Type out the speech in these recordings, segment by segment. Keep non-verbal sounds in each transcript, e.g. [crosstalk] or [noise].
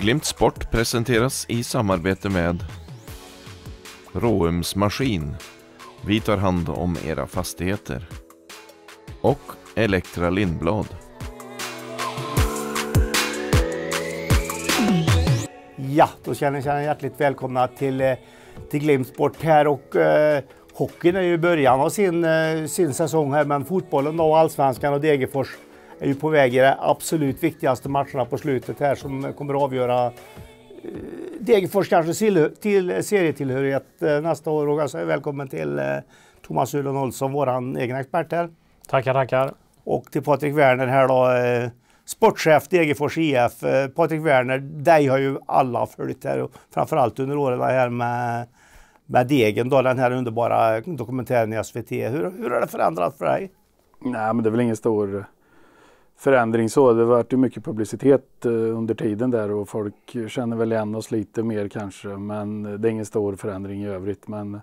Glimt Sport presenteras i samarbete med Råums Maskin. Vi tar hand om era fastigheter. Och Elektra Lindblad. Ja, då känner jag hjärtligt välkomna till, eh, till Glimt Sport här. Och, eh, hockeyn är ju i början av sin, eh, sin säsong här, men fotbollen då, allsvenskan och Degerfors är ju på väg i de absolut viktigaste matcherna på slutet här som kommer att avgöra eh, Degerfors kanske till, serietillhörighet eh, nästa år. Och alltså, välkommen till eh, Thomas Ullen Olsson, vår egen expert här. Tackar, tackar. Och till Patrik Werner här då, sportchef Degerfors IF. Patrik Werner, dig har ju alla följt här, och framförallt under åren här med, med Degen, då, den här underbara dokumentären i SVT. Hur, hur har det förändrats för dig? Nej, men det är väl ingen stor förändring så. Det vart ju mycket publicitet eh, under tiden där och folk känner väl igen oss lite mer kanske. Men det är ingen stor förändring i övrigt. Men eh,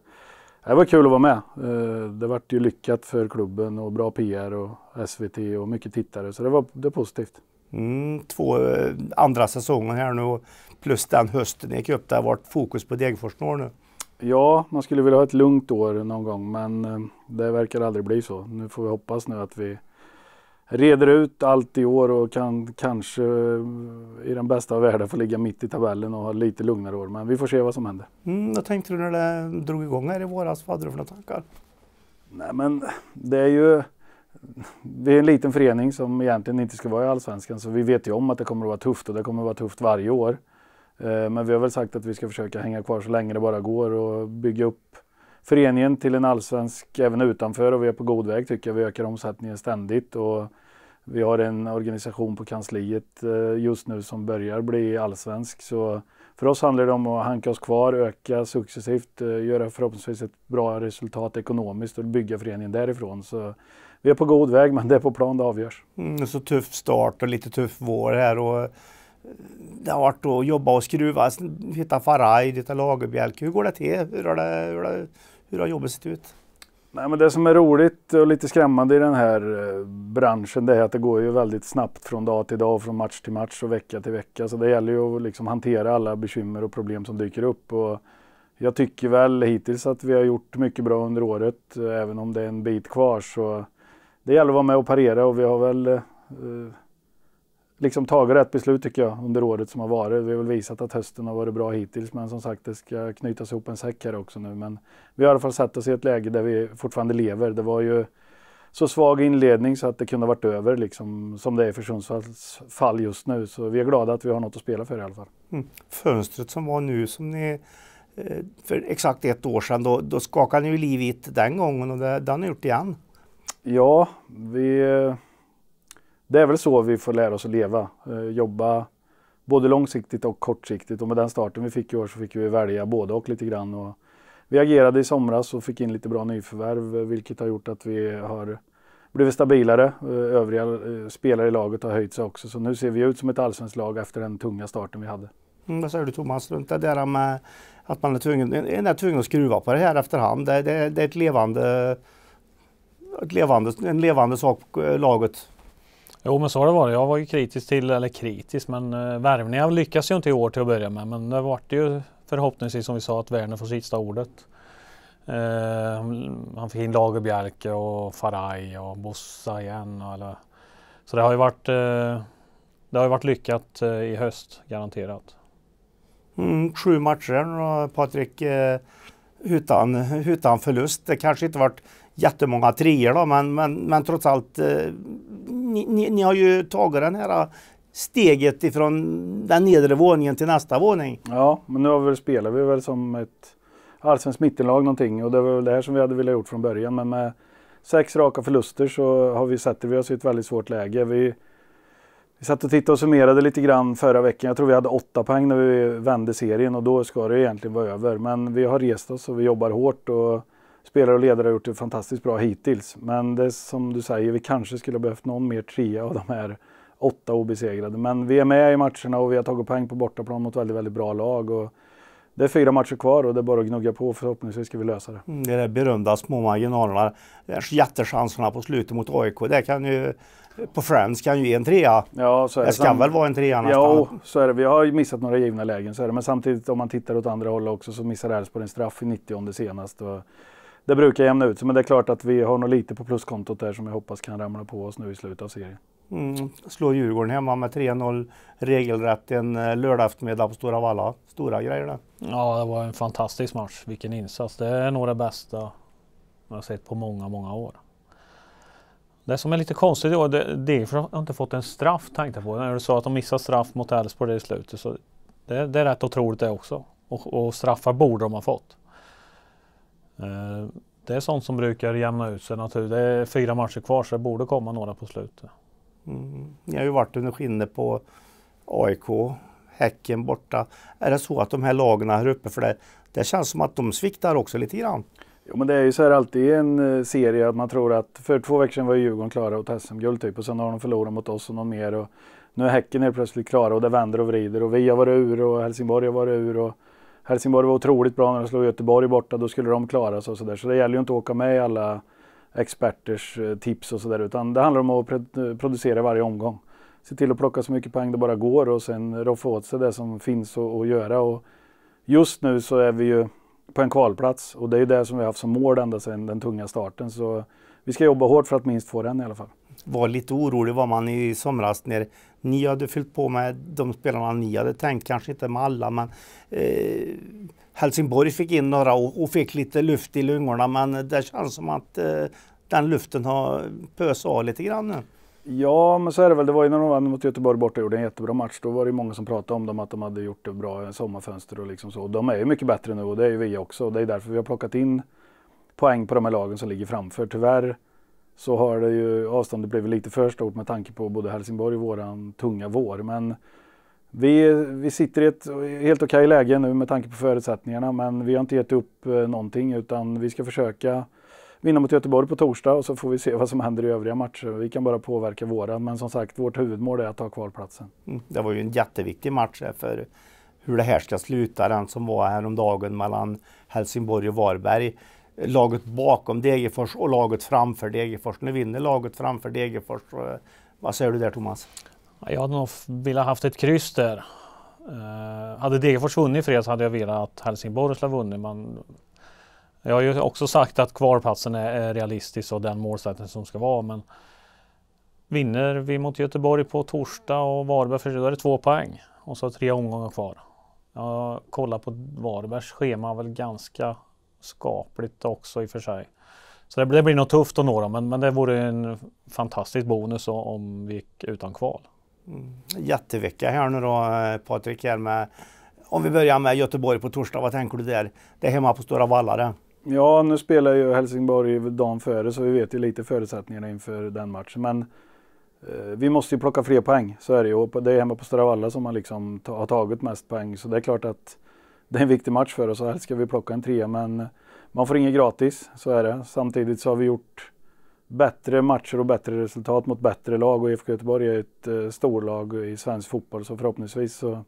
det var kul att vara med. Eh, det vart ju lyckat för klubben och bra PR och SVT och mycket tittare. Så det var det positivt. Mm, två andra säsonger här nu plus den hösten ni gick upp. Det har varit fokus på Degerfors några nu. Ja, man skulle vilja ha ett lugnt år någon gång men det verkar aldrig bli så. Nu får vi hoppas nu att vi reder ut allt i år och kan kanske eh, i den bästa av världar få ligga mitt i tabellen och ha lite lugnare år. Men vi får se vad som händer. Mm, vad tänkte du när det drog igång här i våras? Vad hade du för några tankar? Nej men det är ju vi är en liten förening som egentligen inte ska vara i Allsvenskan så vi vet ju om att det kommer att vara tufft och det kommer att vara tufft varje år. Eh, men vi har väl sagt att vi ska försöka hänga kvar så länge det bara går och bygga upp föreningen till en allsvensk även utanför och vi är på god väg tycker jag. Vi ökar omsättningen ständigt och vi har en organisation på kansliet eh, just nu som börjar bli allsvensk. Så för oss handlar det om att hanka oss kvar, öka successivt, eh, göra förhoppningsvis ett bra resultat ekonomiskt och bygga föreningen därifrån. Så vi är på god väg, men det är på plan det avgörs. Mm, så tuff start och lite tuff vår här. Och eh, det har varit att jobba och skruva, hitta Faraj, hitta Lagerbjälke. Hur går det till? Hur har, det, hur har, hur har jobbet sett ut? Nej, men det som är roligt och lite skrämmande i den här eh, branschen det är att det går ju väldigt snabbt från dag till dag, från match till match och vecka till vecka. Så det gäller ju att liksom hantera alla bekymmer och problem som dyker upp. Och jag tycker väl hittills att vi har gjort mycket bra under året, eh, även om det är en bit kvar. Så det gäller att vara med och parera och vi har väl eh, liksom tagit rätt beslut tycker jag under året som har varit. Vi har väl visat att hösten har varit bra hittills men som sagt det ska knytas ihop en säck här också nu. Men vi har i alla fall satt oss i ett läge där vi fortfarande lever. Det var ju så svag inledning så att det kunde varit över liksom som det är för Sundsvalls fall just nu. Så vi är glada att vi har något att spela för i alla fall. Mm. Fönstret som var nu som ni eh, för exakt ett år sedan, då, då skakade ni ju liv i den gången och det, det har ni gjort igen. Ja, vi eh, det är väl så vi får lära oss att leva. Eh, jobba både långsiktigt och kortsiktigt och med den starten vi fick i år så fick vi välja både och lite grann. Och vi agerade i somras och fick in lite bra nyförvärv eh, vilket har gjort att vi har blivit stabilare. Eh, övriga spelare i laget har höjt sig också så nu ser vi ut som ett allsvenskt lag efter den tunga starten vi hade. Mm, vad säger du Thomas runt det där med att man är tvungen, är tvungen att skruva på det här efterhand? Det, det, det är ett levande, ett levande, en levande sak, laget Jo men så har det varit. Jag var ju kritisk till, eller kritisk, men eh, värvningar lyckas ju inte i år till att börja med. Men det vart ju förhoppningsvis som vi sa att Werner får sista ordet. Eh, han fick in Lagerbjälke och Faraj och Bossa igen. Och alla. Så det har ju varit, eh, det har ju varit lyckat eh, i höst, garanterat. Mm, sju matcher nu Patrik, eh, utan, utan förlust. Det kanske inte varit jättemånga treor då, men, men, men trots allt eh, ni, ni, har ju tagit den här äh, steget ifrån den nedre våningen till nästa våning. Ja, men nu har vi, spelar vi väl som ett allsvenskt mittenlag någonting och det var väl det här som vi hade velat gjort från början. Men med sex raka förluster så har vi satt vi oss i ett väldigt svårt läge. Vi, vi satt och tittade och summerade lite grann förra veckan. Jag tror vi hade åtta poäng när vi vände serien och då ska det egentligen vara över. Men vi har rest oss och vi jobbar hårt. och spelare och ledare har gjort det fantastiskt bra hittills. Men det är som du säger, vi kanske skulle behövt någon mer trea av de här åtta obesegrade. Men vi är med i matcherna och vi har tagit poäng på bortaplan mot väldigt, väldigt bra lag. Och det är fyra matcher kvar och det är bara att gnugga på. Förhoppningsvis ska vi lösa det. Mm, det är de berömda små marginalerna. Jättechanserna på slutet mot AIK. Det kan ju, på Friends kan ju en trea. Ja, så är det. ska väl vara en trea nästan? Jo, så är det. Vi har ju missat några givna lägen. Så är det. Men samtidigt om man tittar åt andra hållet också så missar Elfsborg en straff i 90 senast. Och det brukar jämna ut sig, men det är klart att vi har nog lite på pluskontot där som jag hoppas kan ramla på oss nu i slutet av serien. Mm. Slå Djurgården hemma med 3-0 regelrätt en eh, lördag eftermiddag på Stora Valla. Stora grejer det. Ja, det var en fantastisk match. Vilken insats. Det är nog det bästa jag har sett på många, många år. Det som är lite konstigt i år, det, är för att jag inte fått en straff tänkte på. När du sa att de missar straff mot Elfsborg i slutet, så det, det, är rätt otroligt det också. Och, och straffar borde de ha fått. Eh, det är sånt som brukar jämna ut sig Det är fyra matcher kvar så det borde komma några på slutet. Mm. Ni har ju varit under skinnet på AIK, Häcken borta. Är det så att de här lagen här uppe, för det, det känns som att de sviktar också lite grann? Jo men det är ju så här alltid i en eh, serie att man tror att för två veckor sedan var Djurgården klara åt SM-guld typ och sen har de förlorat mot oss och någon mer och nu är Häcken helt plötsligt klara och det vänder och vrider och vi har varit ur och Helsingborg har varit ur och Helsingborg var otroligt bra när de slog Göteborg borta, då skulle de klara sig och sådär. Så det gäller ju inte att åka med i alla experters eh, tips och sådär, utan det handlar om att producera varje omgång. Se till att plocka så mycket poäng det bara går och sen roffa åt sig det som finns att göra. Och just nu så är vi ju på en kvalplats och det är ju det som vi har haft som mål ända sedan den tunga starten. Så vi ska jobba hårt för att minst få den i alla fall var lite orolig var man i somras när ni hade fyllt på med de spelarna ni hade tänkt, kanske inte med alla men eh, Helsingborg fick in några och, och, fick lite luft i lungorna men det känns som att eh, den luften har pös av lite grann nu. Ja, men så är det väl. Det var ju när de vann mot Göteborg borta och gjorde en jättebra match. Då var det ju många som pratade om dem, att de hade gjort det bra sommarfönster och liksom så. De är ju mycket bättre nu och det är ju vi också. det är därför vi har plockat in poäng på de här lagen som ligger framför. Tyvärr så har det ju avståndet blivit lite för stort med tanke på både Helsingborg och våran tunga vår. Men vi, vi sitter i ett helt okej läge nu med tanke på förutsättningarna men vi har inte gett upp eh, någonting utan vi ska försöka vinna mot Göteborg på torsdag och så får vi se vad som händer i övriga matcher. Vi kan bara påverka våran men som sagt vårt huvudmål är att ta kvalplatsen. Mm, det var ju en jätteviktig match för hur det här ska sluta, den som var häromdagen mellan Helsingborg och Varberg laget bakom Degerfors och laget framför Degerfors. Nu vinner laget framför Degerfors. Eh, vad säger du där Thomas? Jag hade nog velat haft ett kryss där. Eh, hade Degerfors vunnit i så hade jag velat att Helsingborg skulle ha vunnit. Man, jag har ju också sagt att kvarplatsen är realistisk och den målsättning som ska vara. Men vinner vi mot Göteborg på torsdag och Varberg för då är det två poäng och så tre omgångar kvar. Jag kollar på Varbergs schema väl ganska skapligt också i och för sig. Så det, det blir nog tufft att nå dem, men, men det vore en fantastisk bonus om vi gick utan kval. Mm. Jättevecka här nu då eh, Patrik, här med, om vi börjar med Göteborg på torsdag, vad tänker du där? Det är hemma på Stora Vallare. Ja, nu spelar ju Helsingborg dagen före så vi vet ju lite förutsättningarna inför den matchen. Men eh, vi måste ju plocka fler poäng, så är det ju. Och det är hemma på Stora Valla som man liksom har tagit mest poäng. Så det är klart att det är en viktig match för oss och helst ska vi plocka en trea men man får inget gratis, så är det. Samtidigt så har vi gjort bättre matcher och bättre resultat mot bättre lag och IFK Göteborg är ett eh, storlag i svensk fotboll så förhoppningsvis så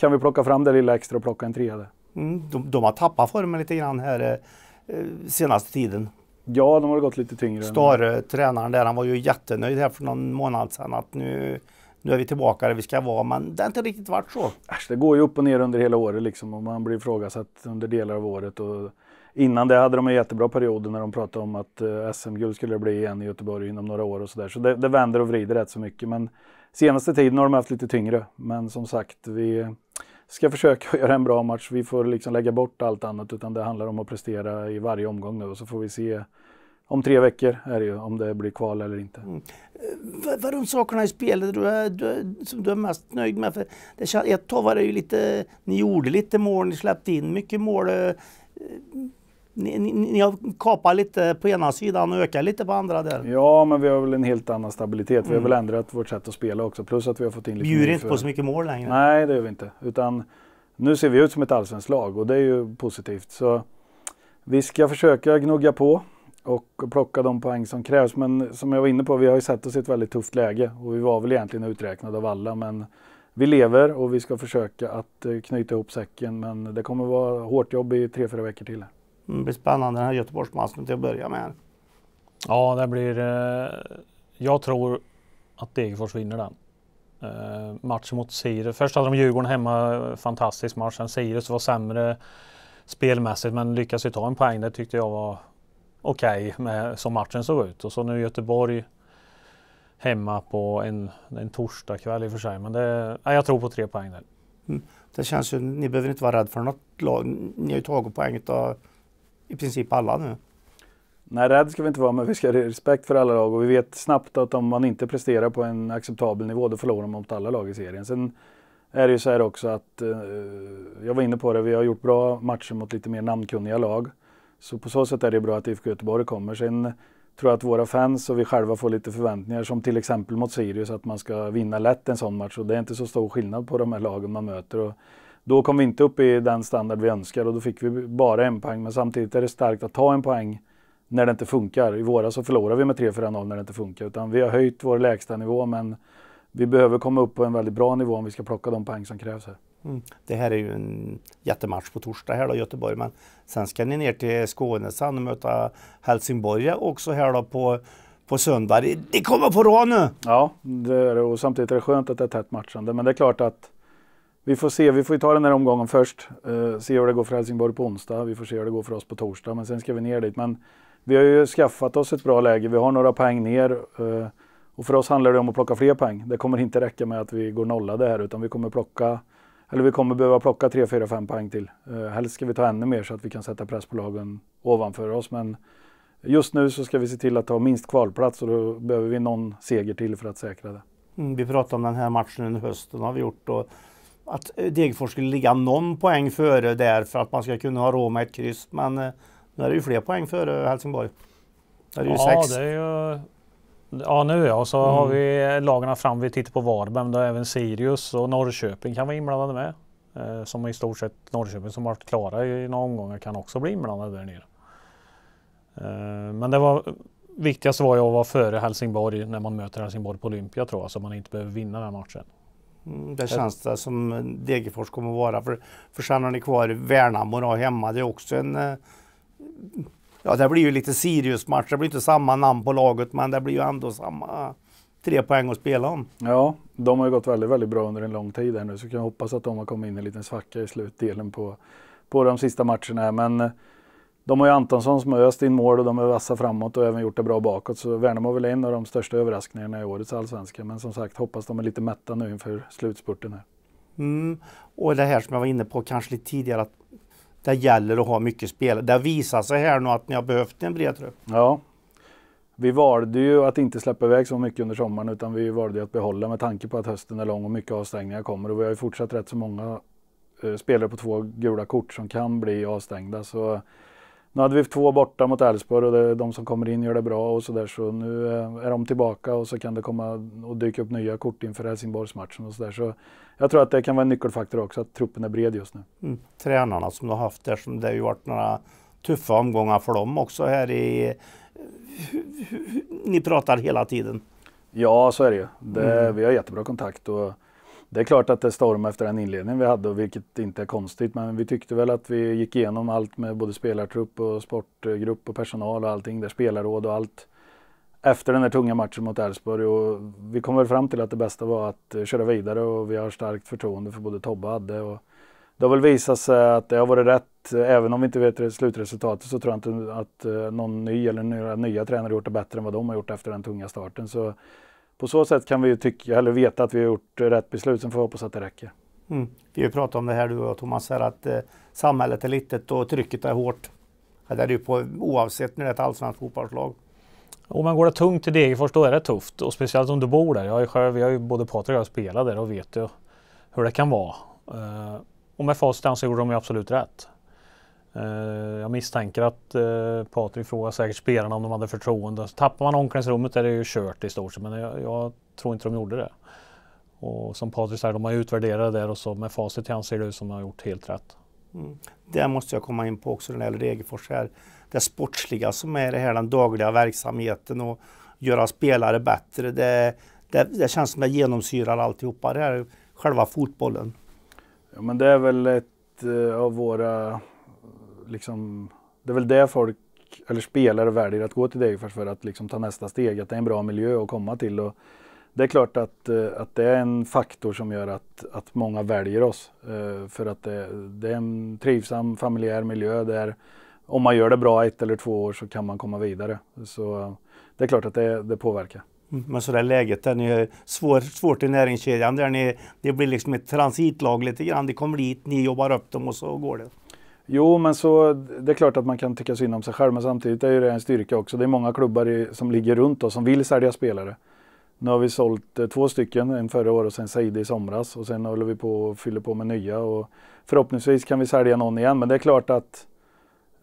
kan vi plocka fram det lilla extra och plocka en trea där. Mm, de, de har tappat formen lite grann här eh, eh senaste tiden. Ja, de har gått lite tyngre. Stare, eh, tränaren där, han var ju jättenöjd här för någon månad sedan att nu nu är vi tillbaka där vi ska vara, men det har inte riktigt varit så. Äsch, det går ju upp och ner under hela året liksom och man blir ifrågasatt under delar av året. Och innan det hade de en jättebra period när de pratade om att eh, SM-guld skulle det bli igen i Göteborg inom några år och sådär. Så, det, det vänder och vrider rätt så mycket. Men senaste tiden har de haft lite tyngre. Men som sagt, vi ska försöka [laughs] göra en bra match. Vi får liksom lägga bort allt annat utan det handlar om att prestera i varje omgång nu och så får vi se om tre veckor är det ju, om det blir kval eller inte. Mm. Vad är de sakerna i spelet du är, du, som du är mest nöjd med? För det, ett tag var det ju lite, ni gjorde lite mål, ni släppte in mycket mål. Eh, ni, ni, ni har kapat lite på ena sidan och ökat lite på andra där. Ja, men vi har väl en helt annan stabilitet. Vi har mm. väl ändrat vårt sätt att spela också. Plus att vi har fått in lite... Bjuder inte på så mycket mål längre. Nej, det gör vi inte. Utan nu ser vi ut som ett allsvenskt lag och det är ju positivt. Så vi ska försöka gnugga på och plocka de poäng som krävs. Men som jag var inne på, vi har ju satt oss i ett väldigt tufft läge och vi var väl egentligen uträknade av alla. Men vi lever och vi ska försöka att eh, knyta ihop säcken. Men det kommer vara hårt jobb i tre, fyra veckor till. Mm, det blir spännande den här Göteborgsmatchen till att börja med. Ja, det blir... Eh, jag tror att Degerfors vinner den. Eh, matchen mot Sirius. Först hade de Djurgården hemma, fantastisk match. Sen Sirius var sämre spelmässigt men lyckades ju ta en poäng. Det tyckte jag var okej okay med, som matchen såg ut. Och så nu Göteborg hemma på en, en torsdagkväll i och för sig. Men det, ja, jag tror på tre poäng där. Mm. Det känns ju, ni behöver inte vara rädda för något lag. Ni har ju tagit poäng av i princip alla nu. Nej, rädd ska vi inte vara, men vi ska ha respekt för alla lag och vi vet snabbt att om man inte presterar på en acceptabel nivå, då förlorar man mot alla lag i serien. Sen är det ju så här också att, eh, jag var inne på det, vi har gjort bra matcher mot lite mer namnkunniga lag. Så på så sätt är det bra att IFK Göteborg kommer. Sen tror jag att våra fans och vi själva får lite förväntningar som till exempel mot Sirius att man ska vinna lätt en sån match och det är inte så stor skillnad på de här lagen man möter. Och då kom vi inte upp i den standard vi önskar och då fick vi bara en poäng men samtidigt är det starkt att ta en poäng när det inte funkar. I våras så förlorade vi med 3-4-0 när det inte funkar utan vi har höjt vår lägsta nivå men vi behöver komma upp på en väldigt bra nivå om vi ska plocka de poäng som krävs här. Mm. Det här är ju en jättematch på torsdag här då, Göteborg, men sen ska ni ner till Skåne sen och möta Helsingborg också här då på, på söndag. Det kommer på rad nu! Ja, det är det och samtidigt är det skönt att det är tätt matchande, men det är klart att vi får se, vi får ju ta den här omgången först. Uh, se hur det går för Helsingborg på onsdag, vi får se hur det går för oss på torsdag, men sen ska vi ner dit. Men vi har ju skaffat oss ett bra läge, vi har några poäng ner. Uh, och för oss handlar det om att plocka fler poäng. Det kommer inte räcka med att vi går nollade här, utan vi kommer plocka eller vi kommer behöva plocka 3, 4, 5 poäng till. Eh, helst ska vi ta ännu mer så att vi kan sätta press på lagen ovanför oss. Men just nu så ska vi se till att ta minst kvalplats och då behöver vi någon seger till för att säkra det. Mm, vi pratade om den här matchen under hösten har vi gjort. Och att eh, Degerfors skulle ligga någon poäng före där för att man ska kunna ha råd med ett kryss. Men eh, nu är det ju fler poäng före Helsingborg. Det är ju ja, sex. det är ju Ja, nu ja. Och så mm. har vi lagarna fram. Vi tittar på Varberg, där även Sirius och Norrköping kan vara inblandade med. Eh, som i stort sett Norrköping som varit klara i några omgångar kan också bli inblandade där nere. Eh, men det var viktigast var ju att vara före Helsingborg när man möter Helsingborg på Olympia tror jag, så man inte behöver vinna den matchen. Mm, det känns det som Degerfors kommer att vara. För, för sen har ni kvar Värnamo då hemma. Det är också en eh, Ja, det blir ju lite Sirius-match. Det blir inte samma namn på laget, men det blir ju ändå samma tre poäng att spela om. Ja, de har ju gått väldigt, väldigt bra under en lång tid här nu, så kan jag hoppas att de har kommit in i en liten svacka i slutdelen på, på de sista matcherna här. Men eh, de har ju Antonsson som har öst in mål och de är vassa framåt och även gjort det bra bakåt. Så Värnamo är väl en av de största överraskningarna i årets allsvenska. Men som sagt, hoppas de är lite mätta nu inför slutspurten här. Mm. Och det här som jag var inne på kanske lite tidigare, att det gäller att ha mycket spel. Det visar sig här nu att ni har behövt en bred trupp. Ja. Vi valde ju att inte släppa iväg så mycket under sommaren utan vi valde att behålla med tanke på att hösten är lång och mycket avstängningar kommer. Och vi har ju fortsatt rätt så många eh, spelare på två gula kort som kan bli avstängda. Så nu hade vi två borta mot Elfsborg och det, de som kommer in gör det bra och sådär. Så nu eh, är de tillbaka och så kan det komma och dyka upp nya kort inför Helsingborgsmatchen och sådär. Så jag tror att det kan vara en nyckelfaktor också, att truppen är bred just nu. Mm. Tränarna som du har haft där, det har ju varit några tuffa omgångar för dem också här i... Eh, ni pratar hela tiden. Ja, så är det ju. Det, mm. Vi har jättebra kontakt. och det är klart att det stormade efter den inledning vi hade, vilket inte är konstigt. Men vi tyckte väl att vi gick igenom allt med både spelartrupp och sportgrupp och personal och allting. Där spelarråd och allt. Efter den här tunga matchen mot Elfsborg. vi kom väl fram till att det bästa var att eh, köra vidare och vi har starkt förtroende för både Tobbe och Adde. Och det har väl visat sig att det har varit rätt. Även om vi inte vet slutresultatet så tror jag inte att eh, någon ny eller några nya tränare gjort det bättre än vad de har gjort efter den tunga starten. Så på så sätt kan vi ju tycka, eller veta att vi har gjort rätt beslut. Sen får vi hoppas att det räcker. Mm. Vi har ju pratat om det här du och Thomas, här, att eh, samhället är litet och trycket är hårt. det är det ju på, oavsett när det är ett allsvenskt fotbollslag. Om man går det tungt till Degerfors då är det tufft och speciellt om du bor där. Jag har ju själv, vi har ju både Patrik och jag spelat där och vet ju hur det kan vara. Eh, och med Facit så gjorde de ju absolut rätt. Eh, jag misstänker att eh, Patrik frågar säkert spelarna om de hade förtroende. Så tappar man omklädningsrummet är det ju kört i stort sett, men jag, jag, tror inte de gjorde det. Och som Patrik säger, de har utvärderat det där och så med facit i hand ser det ut som de har gjort helt rätt. Mm. Där måste jag komma in på också när det gäller Degerfors här. Det sportsliga som är det här, den dagliga verksamheten och göra spelare bättre. Det, det, det känns som det genomsyrar alltihopa. Det här, själva fotbollen. Ja, men det är väl ett eh, av våra liksom, det är väl det folk, eller spelare väljer att gå till Degerfors för att liksom ta nästa steg, att det är en bra miljö att komma till. Och det är klart att, eh, att det är en faktor som gör att, att många väljer oss. Eh, för att det, det är en trivsam familjär miljö där om man gör det bra ett eller två år så kan man komma vidare. Så det är klart att det, det påverkar. Mm, men så det läget där ni är svår, svårt i näringskedjan där ni, det blir liksom ett transitlag lite grann. Det kommer dit, ni jobbar upp dem och så går det. Jo, men så, det är klart att man kan tycka synd om sig själv, men samtidigt är det en styrka också. Det är många klubbar i, som ligger runt oss som vill sälja spelare. Nu har vi sålt eh, två stycken, en förra året och sen Seide i somras och sen håller vi på och fyller på med nya och förhoppningsvis kan vi sälja någon igen. Men det är klart att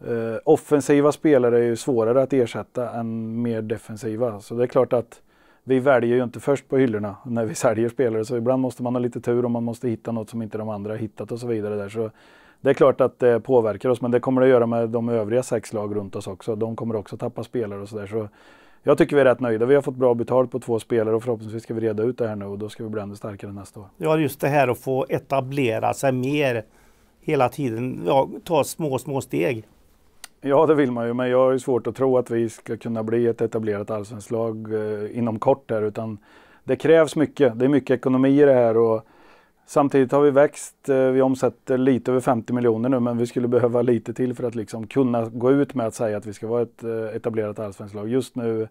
eh, offensiva spelare är ju svårare att ersätta än mer defensiva. Så det är klart att vi väljer ju inte först på hyllorna när vi säljer spelare så ibland måste man ha lite tur och man måste hitta något som inte de andra hittat och så vidare där. Så det är klart att det påverkar oss, men det kommer det göra med de övriga sex lag runt oss också. De kommer också tappa spelare och sådär. Så jag tycker vi är rätt nöjda. Vi har fått bra betalt på två spelare och förhoppningsvis ska vi reda ut det här nu och då ska vi bli ännu starkare nästa år. Ja, just det här att få etablera sig mer hela tiden. Ja, ta små, små steg. Ja, det vill man ju, men jag har svårt att tro att vi ska kunna bli ett etablerat allsvenskt lag eh, inom kort här, utan det krävs mycket. Det är mycket ekonomi i det här och Samtidigt har vi växt. Eh, vi omsätter lite över 50 miljoner nu, men vi skulle behöva lite till för att liksom kunna gå ut med att säga att vi ska vara ett eh, etablerat allsvenskt lag. Just nu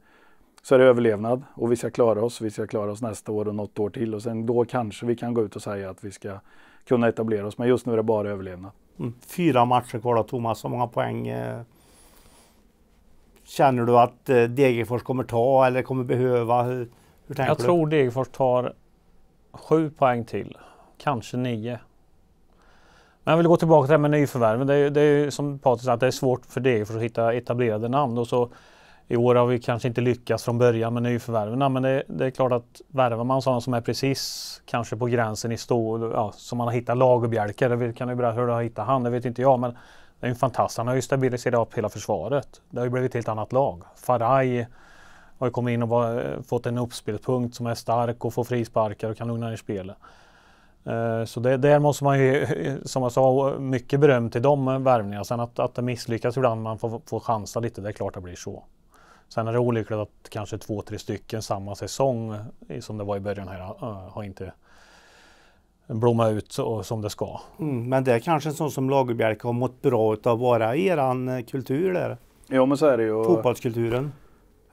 så är det överlevnad och vi ska klara oss. Vi ska klara oss nästa år och något år till och sen då kanske vi kan gå ut och säga att vi ska kunna etablera oss. Men just nu är det bara överlevnad. Mm. Fyra matcher kvar då, Thomas. Hur många poäng eh, känner du att Degerfors kommer ta eller kommer behöva? Hur, hur tänker Jag du? tror Degerfors tar sju poäng till kanske nio. Men jag vill gå tillbaka till det här med nyförvärven. Det är, det är som Patrik sa, att det är svårt för Degerfors att hitta etablerade namn. Och så, I år har vi kanske inte lyckats från början med nyförvärven, men det, det, är klart att värvar man sådana som är precis kanske på gränsen i stå, ja, som man har hittat Lagerbjälke, det kan ju berätta hur du har hittat han, det vet inte jag. Men det är en fantastisk, han har ju stabiliserat upp hela försvaret. Det har ju blivit ett helt annat lag. Faraj har ju kommit in och var, fått en uppspelpunkt som är stark och får frisparkar och kan lugna ner spelet. Eh, så det, där måste man ju, [laughs] som jag sa, mycket beröm till de värvningarna. Sen att, att det misslyckas ibland, man får, får chansa lite, det är klart det blir så. Sen är det olyckligt att kanske två, tre stycken samma säsong som det var i början här eh, har inte blommat ut som det ska. Mm, men det är kanske en sån som Lagerbjälke har mått bra av att vara i eran eh, kultur där. Ja men så är det ju. Fotbollskulturen.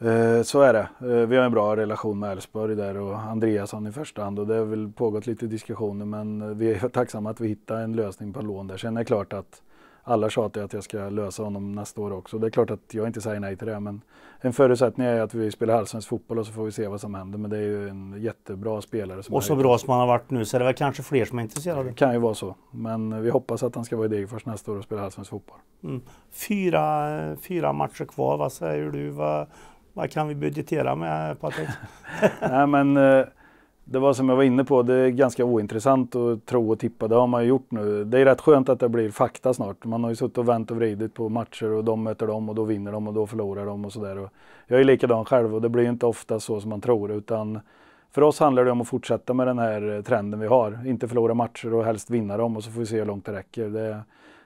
Eh, så är det. Eh, vi har en bra relation med Elfsborg där och Andreasson i första hand och det har väl pågått lite diskussioner men eh, vi är [laughs] tacksamma att vi hittade en lösning på lån där. Sen är det klart att alla tjatar att jag ska lösa honom nästa år också. Det är klart att jag inte säger nej till det men en förutsättning är att vi spelar allsvensk fotboll och så får vi se vad som händer. Men det är ju en jättebra spelare. Som och så bra som han har varit nu så är det väl kanske fler som är intresserade. Det kan ju vara så. Men vi hoppas att han ska vara i Degerfors nästa år och spela allsvensk fotboll. Mm. Fyra, fyra matcher kvar, vad säger du? Vad, vad kan vi budgetera med Patrik? [laughs] Nej, men, eh, det var som jag var inne på, det är ganska ointressant att tro och tippa. Det har man ju gjort nu. Det är rätt skönt att det blir fakta snart. Man har ju suttit och vänt och vridit på matcher och de möter dem och då vinner de och då förlorar de och sådär. Jag är likadan själv och det blir ju inte ofta så som man tror utan för oss handlar det om att fortsätta med den här eh, trenden vi har. Inte förlora matcher och helst vinna dem och så får vi se hur långt det räcker. Det,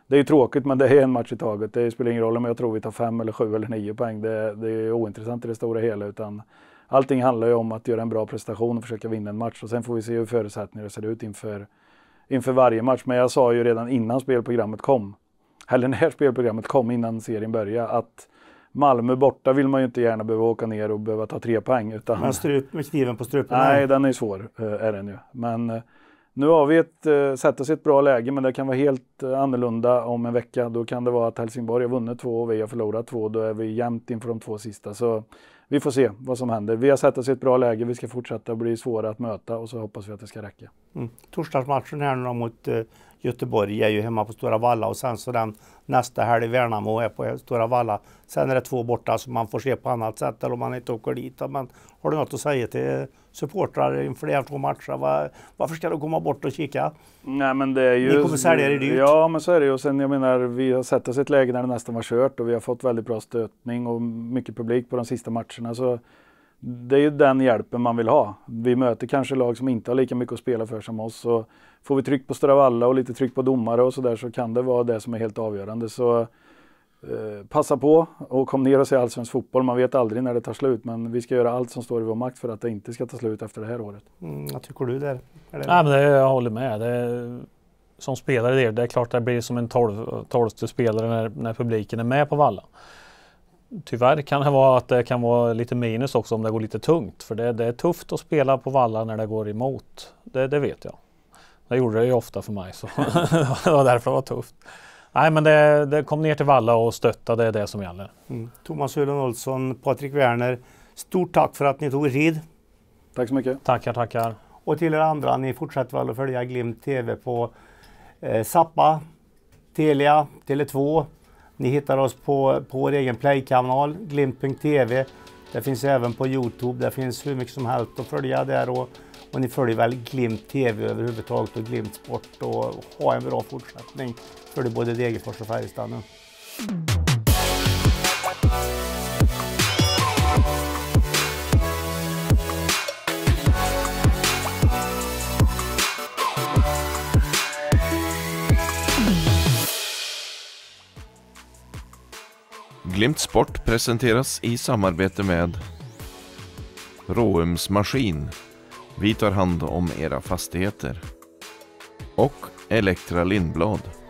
det är ju tråkigt men det är en match i taget. Det spelar ingen roll om jag tror vi tar fem eller sju eller nio poäng. Det, det är ointressant i det stora hela. Utan allting handlar ju om att göra en bra prestation och försöka vinna en match. Och sen får vi se hur förutsättningarna ser ut inför, inför varje match. Men jag sa ju redan innan spelprogrammet kom, eller när [laughs] spelprogrammet kom, innan serien började, att Malmö borta vill man ju inte gärna behöva åka ner och behöva ta tre poäng. Utan... Men strup, med kniven på strupen? Nej, den är ju svår, eh, är den ju. Men eh, nu har vi ett, eh, satt oss i ett bra läge, men det kan vara helt eh, annorlunda om en vecka. Då kan det vara att Helsingborg har vunnit två och vi har förlorat två. Då är vi jämnt inför de två sista. Så vi får se vad som händer. Vi har satt oss i ett bra läge. Vi ska fortsätta bli svåra att möta och så hoppas vi att det ska räcka. Mm. Torsdagsmatchen här nu mot eh, Göteborg är ju hemma på Stora Valla och sen så den nästa helg Värnamo är på Stora Valla. Sen är det två borta som man får se på annat sätt eller om man inte åker dit. Men har du något att säga till supportrar inför de här två matcherna? Var, varför ska du komma bort och kika? Nej, men det är ju... Ni kommer sälja det dyrt. Ja, men så är det ju. Och sen jag menar, vi har sett oss i ett läge när det nästan var kört och vi har fått väldigt bra stötning och mycket publik på de sista matcherna. Så det är ju den hjälpen man vill ha. Vi möter kanske lag som inte har lika mycket att spela för som oss. Så får vi tryck på Stravalla och lite tryck på domare och sådär så kan det vara det som är helt avgörande. Så eh, passa på och kom ner och se allsvensk fotboll. Man vet aldrig när det tar slut men vi ska göra allt som står i vår makt för att det inte ska ta slut efter det här året. Mm, vad tycker du där? Eller? Ja, men det, jag håller med. Det, som spelare, det, det är klart det blir som en tolv, tolfte spelare när, när publiken är med på Valla. Tyvärr kan det vara att det kan vara lite minus också om det går lite tungt. För det, det är tufft att spela på valla när det går emot. Det, det vet jag. Det gjorde det ju ofta för mig, så [laughs] det var därför det var tufft. Nej, men det, det kom ner till valla och stötta, det är det som gäller. Mm. Thomas Ullen Olsson, Patrik Werner, stort tack för att ni tog er tid. Tack så mycket. Tackar, tackar. Och till er andra, ni fortsätter väl att följa Glimt TV på eh, Zappa, Telia, Tele2, ni hittar oss på, på vår egen Play-kanal, glimt.tv. Det finns även på Youtube, det finns hur mycket som helst att följa där. Och, och ni följer väl Glimt TV överhuvudtaget och Glimt Sport och ha en bra fortsättning. Följ både Degerfors och Färjestad nu. Glimt Sport presenteras i samarbete med Råums Maskin. Vi tar hand om era fastigheter. Och Elektra Lindblad.